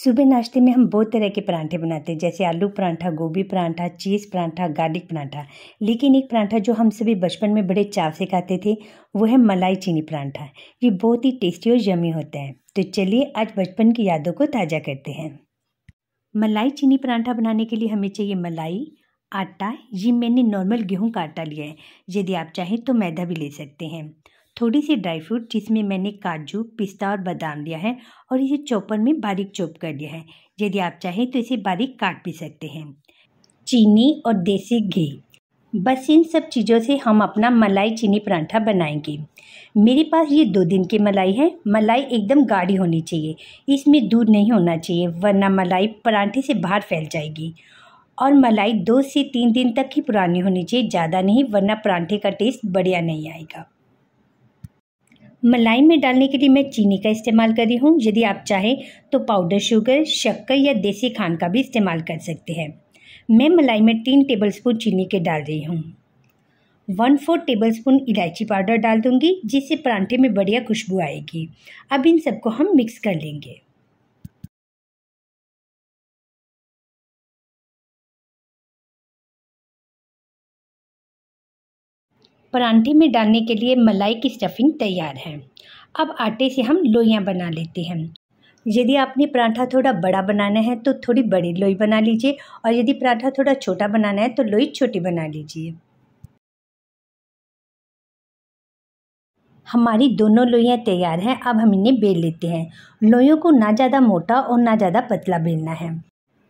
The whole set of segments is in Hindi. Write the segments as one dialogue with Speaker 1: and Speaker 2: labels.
Speaker 1: सुबह नाश्ते में हम बहुत तरह के परांठे बनाते हैं जैसे आलू परांठा गोभी परांठा चीज़ परांठा गार्लिक परांठा लेकिन एक परांठा जो हम सभी बचपन में बड़े चाव से खाते थे वो है मलाई चीनी परांठा ये बहुत ही टेस्टी और यमी होते हैं तो चलिए आज बचपन की यादों को ताज़ा करते हैं मलाई चीनी परांठा बनाने के लिए हमें चाहिए मलाई आटा ये मैंने नॉर्मल गेहूँ का आटा लिया है यदि आप चाहें तो मैदा भी ले सकते हैं थोड़ी सी ड्राई फ्रूट जिसमें मैंने काजू पिस्ता और बादाम लिया है और इसे चॉपर में बारीक चॉप कर लिया है यदि आप चाहें तो इसे बारीक काट भी सकते हैं चीनी और देसी घी बस इन सब चीज़ों से हम अपना मलाई चीनी परांठा बनाएंगे मेरे पास ये दो दिन की मलाई है मलाई एकदम गाढ़ी होनी चाहिए इसमें दूध नहीं होना चाहिए वरना मलाई परांठे से बाहर फैल जाएगी और मलाई दो से तीन दिन तक ही पुरानी होनी चाहिए ज़्यादा नहीं वरना परांठे का टेस्ट बढ़िया नहीं आएगा मलाई में डालने के लिए मैं चीनी का इस्तेमाल कर रही हूँ यदि आप चाहें तो पाउडर शुगर शक्कर या देसी खान का भी इस्तेमाल कर सकते हैं मैं मलाई में तीन टेबलस्पून चीनी के डाल रही हूँ वन फोर टेबलस्पून इलायची पाउडर डाल दूंगी जिससे परांठे में बढ़िया खुशबू आएगी अब इन सबको हम मिक्स कर लेंगे परांठे में डालने के लिए मलाई की स्टफिंग तैयार है अब आटे से हम लोइयाँ बना लेते हैं यदि आपने पराठा थोड़ा बड़ा बनाना है तो थोड़ी बड़ी लोई बना लीजिए और यदि पराठा थोड़ा छोटा बनाना है तो लोई छोटी बना लीजिए हमारी दोनों लोइयाँ तैयार हैं अब हम इन्हें बेल लेते हैं लोइयों को ना ज़्यादा मोटा और ना ज़्यादा पतला बेलना है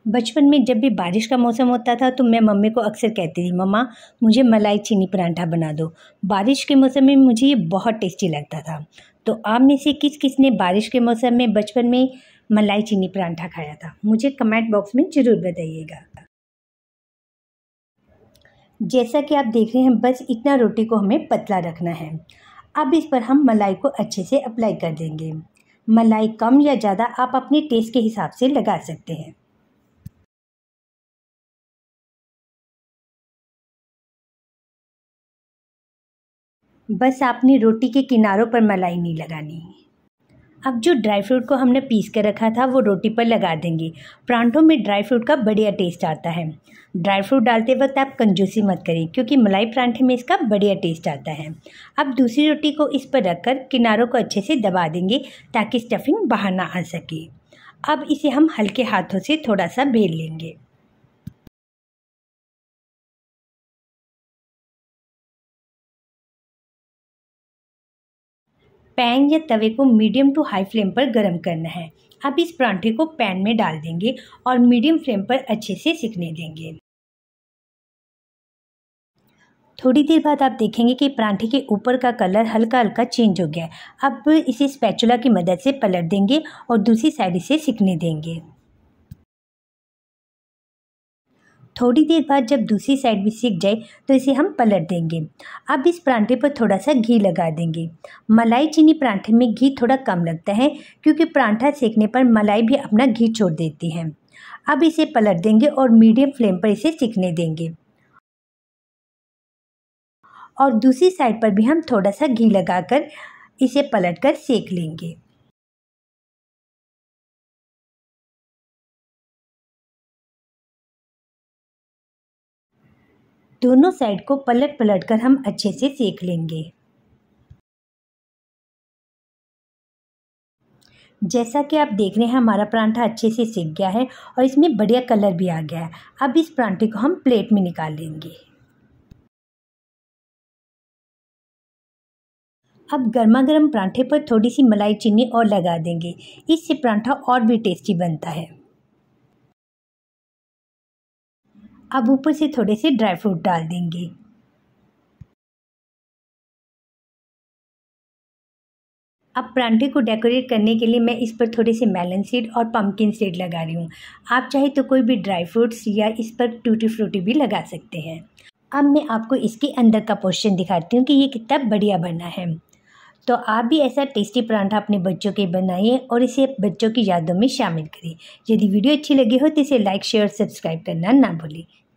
Speaker 1: बचपन में जब भी बारिश का मौसम होता था तो मैं मम्मी को अक्सर कहती थी मम्मा मुझे मलाई चीनी परांठा बना दो बारिश के मौसम में मुझे ये बहुत टेस्टी लगता था तो आप में से किस किस ने बारिश के मौसम में बचपन में मलाई चीनी परांठा खाया था मुझे कमेंट बॉक्स में ज़रूर बताइएगा जैसा कि आप देख रहे हैं बस इतना रोटी को हमें पतला रखना है अब इस पर हम मलाई को अच्छे से अप्लाई कर देंगे मलाई कम या ज़्यादा आप अपने टेस्ट के हिसाब से लगा सकते हैं
Speaker 2: बस आपने रोटी के
Speaker 1: किनारों पर मलाई नहीं लगानी अब जो ड्राई फ्रूट को हमने पीस कर रखा था वो रोटी पर लगा देंगे परांठों में ड्राई फ्रूट का बढ़िया टेस्ट आता है ड्राई फ्रूट डालते वक्त आप कंजूसी मत करें क्योंकि मलाई परांठे में इसका बढ़िया टेस्ट आता है अब दूसरी रोटी को इस पर रखकर किनारों को अच्छे से दबा देंगे ताकि स्टफिंग बाहर ना आ सके अब इसे हम हल्के हाथों से थोड़ा सा बेल लेंगे पैन या तवे को मीडियम टू हाई फ्लेम पर गर्म करना है आप इस परांठे को पैन में डाल देंगे और मीडियम फ्लेम पर अच्छे से सिकने देंगे थोड़ी देर बाद आप देखेंगे कि परांठे के ऊपर का कलर हल्का हल्का चेंज हो गया है अब इसे स्पैचुला की मदद से पलट देंगे और दूसरी साइड इसे सिकने देंगे थोड़ी देर बाद जब दूसरी साइड भी सीख जाए तो इसे हम पलट देंगे अब इस परांठे पर थोड़ा सा घी लगा देंगे मलाई चीनी परांठे में घी थोड़ा कम लगता है क्योंकि परांठा सेकने पर मलाई भी अपना घी छोड़ देती है अब इसे पलट देंगे और मीडियम फ्लेम पर इसे सीखने देंगे और दूसरी साइड पर भी हम थोड़ा सा घी लगाकर
Speaker 2: इसे पलटकर सेक लेंगे
Speaker 1: दोनों साइड को पलट पलट कर हम अच्छे से सेक लेंगे जैसा कि आप देख रहे हैं हमारा परांठा अच्छे से सेक गया है और इसमें बढ़िया कलर भी आ गया है अब इस परांठे को हम प्लेट में निकाल लेंगे अब गर्मा गर्म परांठे पर थोड़ी सी मलाई चीनी और लगा देंगे इससे परांठा और भी टेस्टी बनता है अब ऊपर से थोड़े से
Speaker 2: ड्राई फ्रूट डाल देंगे
Speaker 1: अब परांठे को डेकोरेट करने के लिए मैं इस पर थोड़े से मेलन सीड और पम्पकिन सीड लगा रही हूँ आप चाहे तो कोई भी ड्राई फ्रूट्स या इस पर टूटी फ्रूटी भी लगा सकते हैं अब मैं आपको इसके अंदर का पोर्शन दिखाती हूँ कि ये कितना बढ़िया बना है तो आप भी ऐसा टेस्टी परांठा अपने बच्चों के बनाइए और इसे बच्चों की यादों में शामिल करें यदि वीडियो अच्छी लगी हो तो इसे लाइक शेयर सब्सक्राइब करना ना भूलें